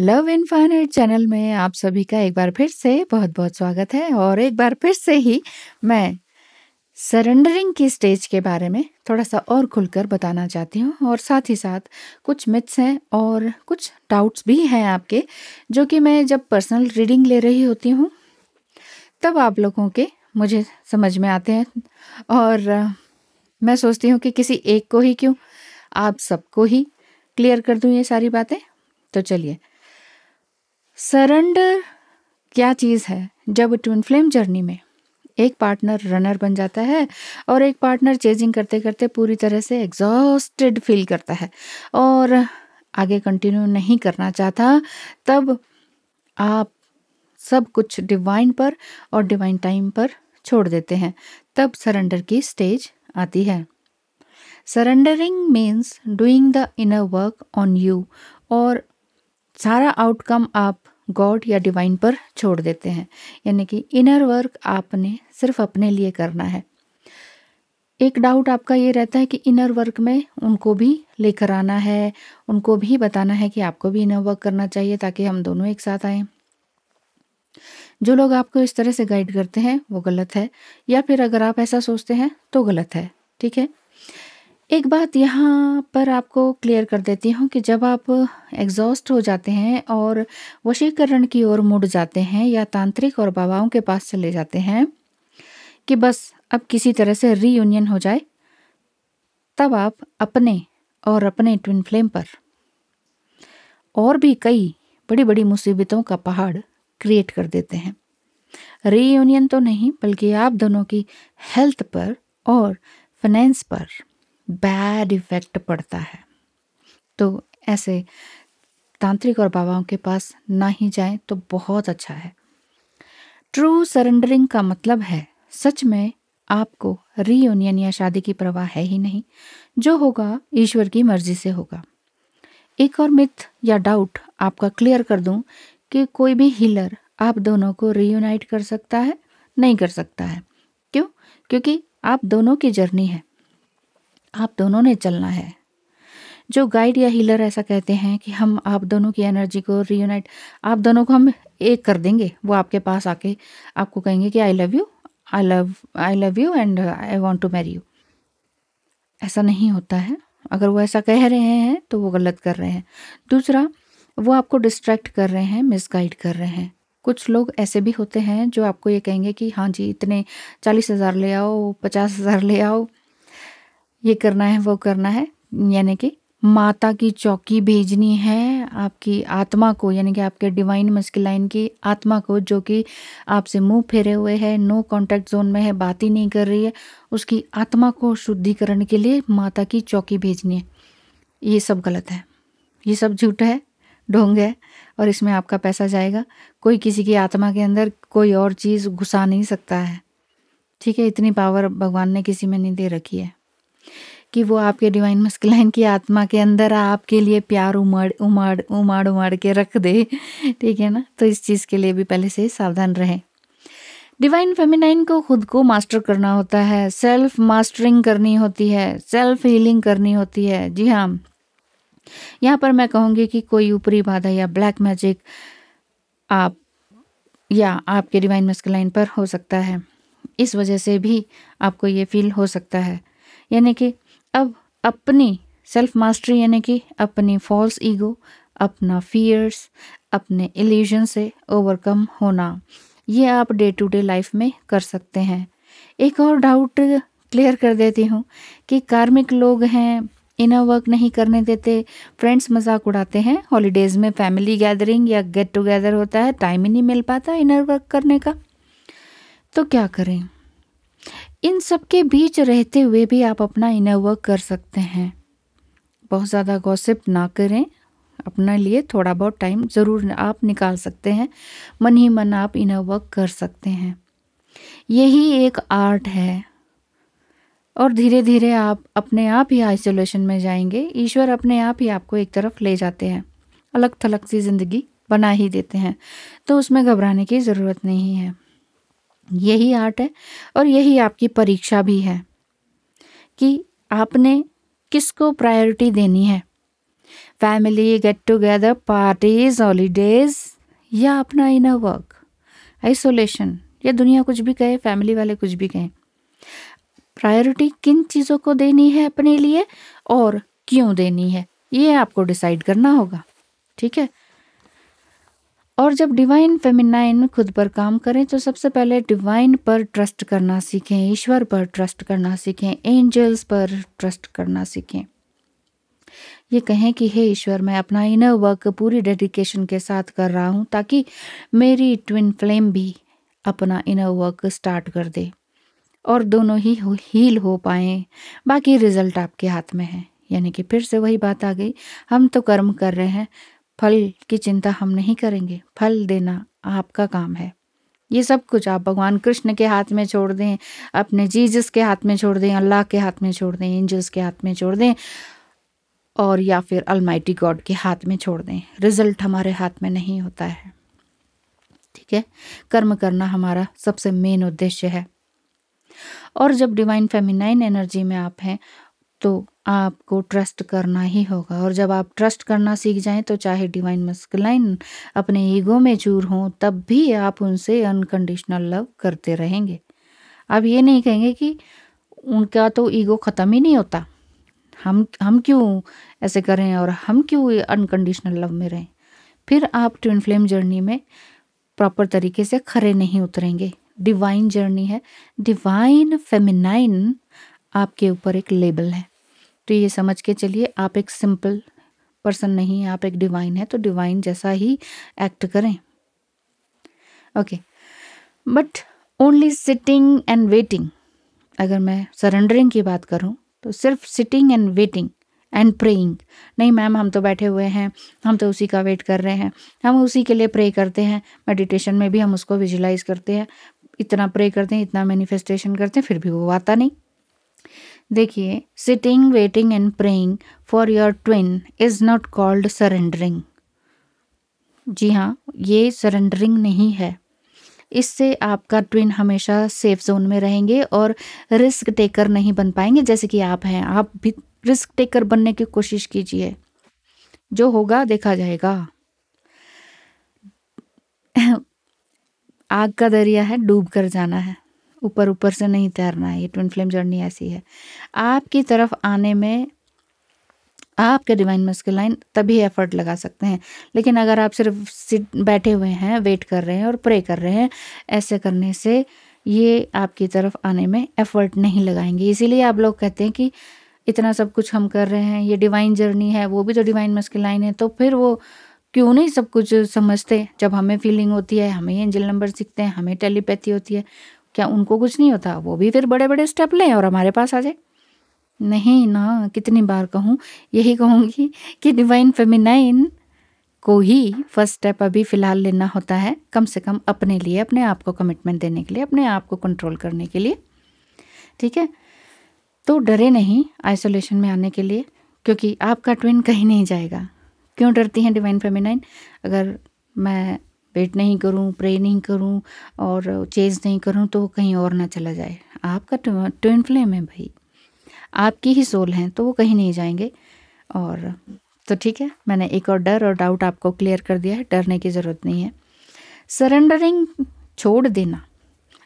love in फाइनेट channel में आप सभी का एक बार फिर से बहुत बहुत स्वागत है और एक बार फिर से ही मैं सरेंडरिंग की स्टेज के बारे में थोड़ा सा और खुलकर बताना चाहती हूँ और साथ ही साथ कुछ मिथ्स हैं और कुछ डाउट्स भी हैं आपके जो कि मैं जब पर्सनल रीडिंग ले रही होती हूँ तब आप लोगों के मुझे समझ में आते हैं और मैं सोचती हूँ कि किसी एक को ही क्यों आप सबको ही क्लियर कर दूँ ये सारी बातें तो चलिए सरेंडर क्या चीज़ है जब ट्विन फ्लेम जर्नी में एक पार्टनर रनर बन जाता है और एक पार्टनर चेजिंग करते करते पूरी तरह से एग्जॉस्टेड फील करता है और आगे कंटिन्यू नहीं करना चाहता तब आप सब कुछ डिवाइन पर और डिवाइन टाइम पर छोड़ देते हैं तब सरेंडर की स्टेज आती है surrendering means doing the inner work on you और सारा आउटकम आप गॉड या डिवाइन पर छोड़ देते हैं यानी कि इनर वर्क आपने सिर्फ अपने लिए करना है एक डाउट आपका ये रहता है कि इनर वर्क में उनको भी लेकर आना है उनको भी बताना है कि आपको भी इनर वर्क करना चाहिए ताकि हम दोनों एक साथ आए जो लोग आपको इस तरह से गाइड करते हैं वो गलत है या फिर अगर आप ऐसा सोचते हैं तो गलत है ठीक है एक बात यहाँ पर आपको क्लियर कर देती हूँ कि जब आप एग्जॉस्ट हो जाते हैं और वशीकरण की ओर मुड़ जाते हैं या तांत्रिक और बाबाओं के पास चले जाते हैं कि बस अब किसी तरह से रीयूनियन हो जाए तब आप अपने और अपने ट्विन फ्लेम पर और भी कई बड़ी बड़ी मुसीबतों का पहाड़ क्रिएट कर देते हैं रीयूनियन तो नहीं बल्कि आप दोनों की हेल्थ पर और फाइनेंस पर बैड इफ़ेक्ट पड़ता है तो ऐसे तांत्रिक और बाबाओं के पास ना ही जाएं तो बहुत अच्छा है ट्रू सरेंडरिंग का मतलब है सच में आपको रीयूनियन या शादी की परवाह है ही नहीं जो होगा ईश्वर की मर्जी से होगा एक और मिथ या डाउट आपका क्लियर कर दूं कि कोई भी हीलर आप दोनों को रीयूनाइट कर सकता है नहीं कर सकता है क्यों क्योंकि आप दोनों की जर्नी है आप दोनों ने चलना है जो गाइड या हीलर ऐसा कहते हैं कि हम आप दोनों की एनर्जी को रीयूनाइट आप दोनों को हम एक कर देंगे वो आपके पास आके आपको कहेंगे कि I love you I love I love you and I want to marry you ऐसा नहीं होता है अगर वो ऐसा कह रहे हैं तो वो गलत कर रहे हैं दूसरा वो आपको डिस्ट्रैक्ट कर रहे हैं मिसगाइड कर रहे हैं कुछ लोग ऐसे भी होते हैं जो आपको ये कहेंगे कि हाँ जी इतने चालीस हज़ार ले आओ पचास हज़ार ले आओ ये करना है वो करना है यानी कि माता की चौकी भेजनी है आपकी आत्मा को यानी कि आपके डिवाइन मस्किलाइन की आत्मा को जो कि आपसे मुंह फेरे हुए है नो कांटेक्ट जोन में है बात ही नहीं कर रही है उसकी आत्मा को शुद्धिकरण के लिए माता की चौकी भेजनी है ये सब गलत है ये सब झूठ है ढोंग है और इसमें आपका पैसा जाएगा कोई किसी की आत्मा के अंदर कोई और चीज़ घुसा नहीं सकता है ठीक है इतनी पावर भगवान ने किसी में नहीं दे रखी है कि वो आपके डिवाइन मस्कलाइन की आत्मा के अंदर आपके लिए प्यार उमड़ उमड़ उमड़ उमड़ के रख दे ठीक है ना तो इस चीज़ के लिए भी पहले से सावधान रहें डिवाइन फेमिनाइन को खुद को मास्टर करना होता है सेल्फ मास्टरिंग करनी होती है सेल्फ हीलिंग करनी होती है जी हाँ यहाँ पर मैं कहूँगी कि कोई ऊपरी बाधा या ब्लैक मैजिक आप या आपके डिवाइन मस्कलाइन पर हो सकता है इस वजह से भी आपको ये फील हो सकता है यानी कि अब अपनी सेल्फ मास्टरी यानी कि अपनी फॉल्स ईगो अपना फियर्स अपने एल्यूजन से ओवरकम होना ये आप डे टू डे लाइफ में कर सकते हैं एक और डाउट क्लियर कर देती हूँ कि कार्मिक लोग हैं इनर वर्क नहीं करने देते फ्रेंड्स मजाक उड़ाते हैं हॉलीडेज़ में फैमिली गैदरिंग या गेट टुगेदर होता है टाइम ही नहीं मिल पाता इनर वर्क करने का तो क्या करें इन सब के बीच रहते हुए भी आप अपना इनर वर्क कर सकते हैं बहुत ज़्यादा गॉसिप ना करें अपने लिए थोड़ा बहुत टाइम ज़रूर आप निकाल सकते हैं मन ही मन आप इनर वर्क कर सकते हैं यही एक आर्ट है और धीरे धीरे आप अपने आप ही आइसोलेशन में जाएंगे ईश्वर अपने आप ही आपको एक तरफ ले जाते हैं अलग थलग सी ज़िंदगी बना ही देते हैं तो उसमें घबराने की ज़रूरत नहीं है यही आर्ट है और यही आपकी परीक्षा भी है कि आपने किसको प्रायोरिटी देनी है family get together parties holidays या अपना इनर वर्क आइसोलेशन या दुनिया कुछ भी कहे फैमिली वाले कुछ भी कहें प्रायोरिटी किन चीज़ों को देनी है अपने लिए और क्यों देनी है ये आपको डिसाइड करना होगा ठीक है और जब डिवाइन फेमिनाइन खुद पर काम करें तो सबसे पहले डिवाइन पर ट्रस्ट करना सीखें ईश्वर पर ट्रस्ट करना सीखें एंजल्स पर ट्रस्ट करना सीखें ये कहें कि हे ईश्वर मैं अपना इनर वर्क पूरी डेडिकेशन के साथ कर रहा हूँ ताकि मेरी ट्विन फ्लेम भी अपना इनर वर्क स्टार्ट कर दे और दोनों ही हील हो पाए बाकी रिजल्ट आपके हाथ में है यानी कि फिर से वही बात आ गई हम तो कर्म कर रहे हैं फल की चिंता हम नहीं करेंगे फल देना आपका काम है ये सब कुछ आप भगवान कृष्ण के हाथ में छोड़ दें अपने जीजस के हाथ में छोड़ दें अल्लाह के हाथ में छोड़ दें एंजल्स के हाथ में छोड़ दें और या फिर अलमाइटी गॉड के हाथ में छोड़ दें रिजल्ट हमारे हाथ में नहीं होता है ठीक है कर्म करना हमारा सबसे मेन उद्देश्य है और जब डिवाइन फेमिनाइन एनर्जी में आप हैं तो आपको ट्रस्ट करना ही होगा और जब आप ट्रस्ट करना सीख जाएं तो चाहे डिवाइन मस्कलाइन अपने ईगो में चूर हों तब भी आप उनसे अनकंडीशनल लव करते रहेंगे आप ये नहीं कहेंगे कि उनका तो ईगो ख़त्म ही नहीं होता हम हम क्यों ऐसे करें और हम क्यों अनकंडीशनल लव में रहें फिर आप ट्विन फ्लेम जर्नी में प्रॉपर तरीके से खरे नहीं उतरेंगे डिवाइन जर्नी है डिवाइन फेमिनाइन आपके ऊपर एक लेबल है तो ये समझ के चलिए आप एक सिंपल पर्सन नहीं है आप एक डिवाइन है तो डिवाइन जैसा ही एक्ट करें okay but only sitting and waiting अगर मैं सरेंडरिंग की बात करूं तो सिर्फ sitting and waiting and praying नहीं मैम हम तो बैठे हुए हैं हम तो उसी का वेट कर रहे हैं हम उसी के लिए प्रे करते हैं मेडिटेशन में भी हम उसको विजुलाइज करते हैं इतना प्रे करते हैं इतना मैनिफेस्टेशन करते हैं फिर भी वो आता नहीं देखिए sitting waiting and praying for your twin is not called surrendering जी हाँ ये सरेंडरिंग नहीं है इससे आपका ट्विन हमेशा सेफ जोन में रहेंगे और रिस्क टेकर नहीं बन पाएंगे जैसे कि आप हैं आप भी रिस्क टेकर बनने की कोशिश कीजिए जो होगा देखा जाएगा आग का दरिया है डूब कर जाना है ऊपर ऊपर से नहीं तैरना है ये ट्विन फ्लेम जर्नी ऐसी है आपकी तरफ आने में आपके डिवाइन लाइन तभी एफर्ट लगा सकते हैं लेकिन अगर आप सिर्फ सिट बैठे हुए हैं वेट कर रहे हैं और प्रे कर रहे हैं ऐसे करने से ये आपकी तरफ आने में एफर्ट नहीं लगाएंगे इसीलिए आप लोग कहते हैं कि इतना सब कुछ हम कर रहे हैं ये डिवाइन जर्नी है वो भी तो डिवाइन लाइन है तो फिर वो क्यों नहीं सब कुछ समझते जब हमें फीलिंग होती है हमें एंजल नंबर सीखते हैं हमें टेलीपैथी होती है क्या उनको कुछ नहीं होता वो भी फिर बड़े बड़े स्टेप लें और हमारे पास आ जाए नहीं ना कितनी बार कहूँ यही कहूँगी कि डिवाइन फेमिनाइन को ही फर्स्ट स्टेप अभी फ़िलहाल लेना होता है कम से कम अपने लिए अपने आप को कमिटमेंट देने के लिए अपने आप को कंट्रोल करने के लिए ठीक है तो डरे नहीं आइसोलेशन में आने के लिए क्योंकि आपका ट्विन कहीं नहीं जाएगा क्यों डरती हैं डिवाइन फेमिनाइन अगर मैं वेट नहीं करूं प्रे नहीं करूं और चेज नहीं करूं तो वो कहीं और ना चला जाए आपका ट्विन फ्लेम है भाई आपकी ही सोल हैं तो वो कहीं नहीं जाएंगे और तो ठीक है मैंने एक और डर और डाउट आपको क्लियर कर दिया है डरने की ज़रूरत नहीं है सरेंडरिंग छोड़ देना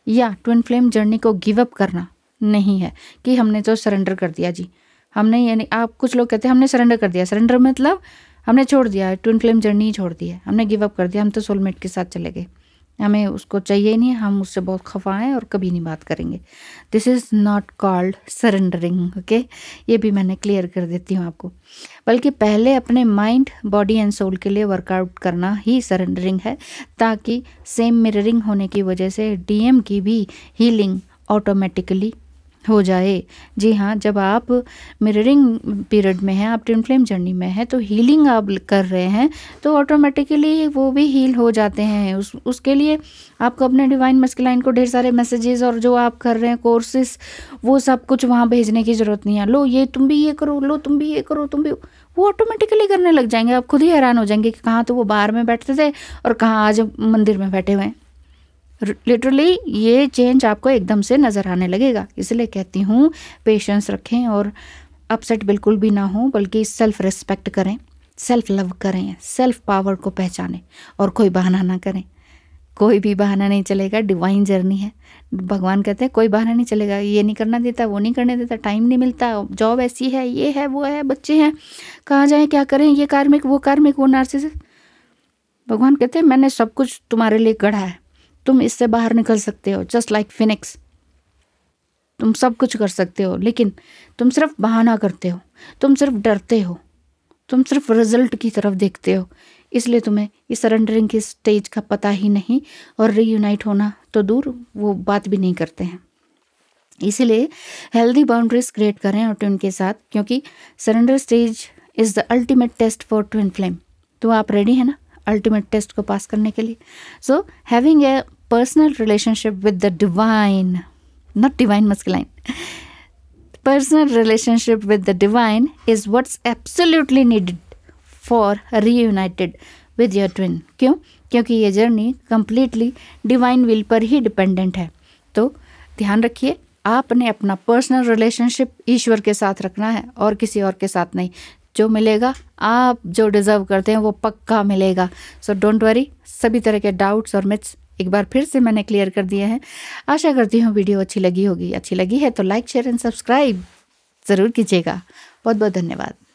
या ट्विन फ्लेम जर्नी को गिव अप करना नहीं है कि हमने तो सरेंडर कर दिया जी हमने यानी आप कुछ लोग कहते हैं हमने सरेंडर कर दिया सरेंडर मतलब हमने छोड़ दिया ट्विन फ्लेम जर्नी छोड़ दी है हमने गिव अप कर दिया हम तो सोलमेट के साथ चले गए हमें उसको चाहिए ही नहीं हम उससे बहुत खफा हैं और कभी नहीं बात करेंगे this is not called surrendering okay ये भी मैंने क्लियर कर देती हूँ आपको बल्कि पहले अपने माइंड बॉडी एंड सोल के लिए वर्कआउट करना ही सरेंडरिंग है ताकि सेम मिररिंग होने की वजह से डीएम की भी हीलिंग ऑटोमेटिकली हो जाए जी हाँ जब आप मिररिंग पीरियड में हैं आप ट्विन फ्लेम जर्नी में हैं तो हीलिंग आप कर रहे हैं तो ऑटोमेटिकली वो भी हील हो जाते हैं उस उसके लिए आपको अपने डिवाइन मस्किलाइन को ढेर सारे मैसेजेस और जो आप कर रहे हैं कोर्सेस वो सब कुछ वहाँ भेजने की ज़रूरत नहीं है लो ये तुम भी ये करो लो तुम भी ये करो तुम भी वो ऑटोमेटिकली करने लग जाएंगे आप खुद ही हैरान हो जाएंगे कि कहाँ तो वो बाहर में बैठते थे और कहाँ आज मंदिर में बैठे हुए हैं लिटरली ये चेंज आपको एकदम से नज़र आने लगेगा इसलिए कहती हूँ पेशेंस रखें और अपसेट बिल्कुल भी ना हो बल्कि सेल्फ रिस्पेक्ट करें सेल्फ लव करें सेल्फ पावर को पहचानें और कोई बहाना ना करें कोई भी बहाना नहीं चलेगा डिवाइन जर्नी है भगवान कहते हैं कोई बहाना नहीं चलेगा ये नहीं करना देता वो नहीं करने देता टाइम नहीं मिलता जॉब ऐसी है ये है वो है बच्चे हैं कहाँ जाएँ क्या करें ये कार्मिक वो कार्मिक वो नार्सिस भगवान कहते हैं मैंने सब कुछ तुम्हारे लिए गढ़ा है तुम इससे बाहर निकल सकते हो जस्ट लाइक फिनिक्स तुम सब कुछ कर सकते हो लेकिन तुम सिर्फ बहाना करते हो तुम सिर्फ डरते हो तुम सिर्फ रिजल्ट की तरफ देखते हो इसलिए तुम्हें इस सरेंडरिंग के स्टेज का पता ही नहीं और रीयूनाइट होना तो दूर वो बात भी नहीं करते हैं इसीलिए हेल्दी बाउंड्रीज क्रिएट करें और ट्विन के साथ क्योंकि surrender stage is the ultimate test for twin flame तो आप रेडी हैं ना अल्टीमेट टेस्ट को पास करने के लिए so having a personal relationship with the divine not divine masculine personal relationship with the divine is what's absolutely needed for reunited with your twin क्यों क्योंकि ये जर्नी कंप्लीटली डिवाइन विल पर ही dependent है तो ध्यान रखिए आपने अपना पर्सनल रिलेशनशिप ईश्वर के साथ रखना है और किसी और के साथ नहीं जो मिलेगा आप जो डिजर्व करते हैं वो पक्का मिलेगा सो डोंट वरी सभी तरह के डाउट्स और मिथ्स एक बार फिर से मैंने क्लियर कर दिया है आशा करती हूँ वीडियो अच्छी लगी होगी अच्छी लगी है तो लाइक शेयर एंड सब्सक्राइब ज़रूर कीजिएगा बहुत बहुत धन्यवाद